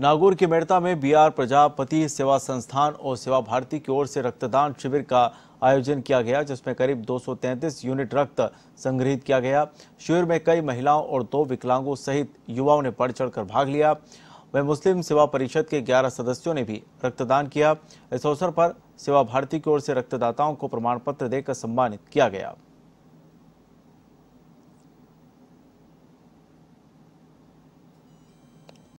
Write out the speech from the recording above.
नागौर के मेड़ता में बीआर प्रजापति सेवा संस्थान और सेवा भारती की ओर से रक्तदान शिविर का आयोजन किया गया जिसमें करीब 233 यूनिट रक्त संग्रहित किया गया शिविर में कई महिलाओं और दो विकलांगों सहित युवाओं ने बढ़ चढ़कर भाग लिया वह मुस्लिम सेवा परिषद के 11 सदस्यों ने भी रक्तदान किया इस अवसर पर सेवा भारती की ओर से रक्तदाताओं को प्रमाण पत्र देकर सम्मानित किया गया